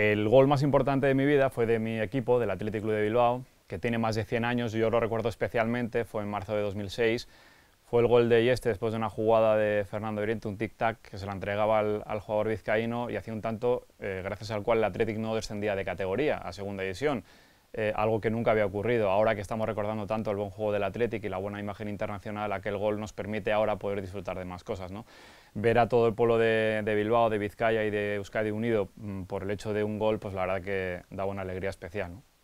El gol más importante de mi vida fue de mi equipo, del Athletic Club de Bilbao, que tiene más de 100 años, yo lo recuerdo especialmente, fue en marzo de 2006. Fue el gol de Yeste después de una jugada de Fernando Oriente, un tic-tac que se la entregaba al, jugador vizcaíno y hacía un tanto eh, gracias al cual el Athletic no descendía de categoría a segunda división. Eh, algo que nunca había ocurrido. Ahora que estamos recordando tanto el buen juego del Athletic y la buena imagen internacional, aquel gol nos permite ahora poder disfrutar de más cosas. ¿no? Ver a todo el pueblo de, de Bilbao, de Vizcaya y de Euskadi unido mm, por el hecho de un gol, pues la verdad que da una alegría especial. ¿no?